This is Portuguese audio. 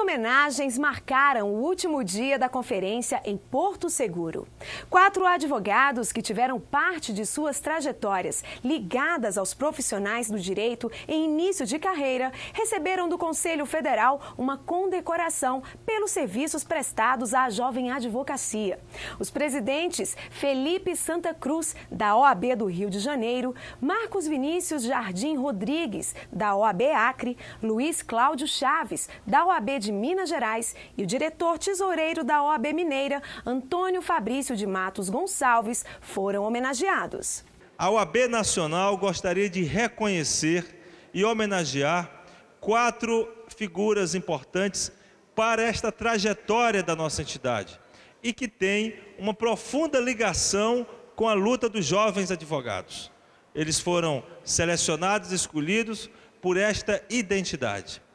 homenagens marcaram o último dia da conferência em Porto Seguro. Quatro advogados que tiveram parte de suas trajetórias ligadas aos profissionais do direito em início de carreira receberam do Conselho Federal uma condecoração pelos serviços prestados à jovem advocacia. Os presidentes Felipe Santa Cruz, da OAB do Rio de Janeiro, Marcos Vinícius Jardim Rodrigues, da OAB Acre, Luiz Cláudio Chaves, da OAB de de Minas Gerais e o diretor tesoureiro da OAB Mineira, Antônio Fabrício de Matos Gonçalves, foram homenageados. A OAB Nacional gostaria de reconhecer e homenagear quatro figuras importantes para esta trajetória da nossa entidade e que tem uma profunda ligação com a luta dos jovens advogados. Eles foram selecionados, escolhidos por esta identidade.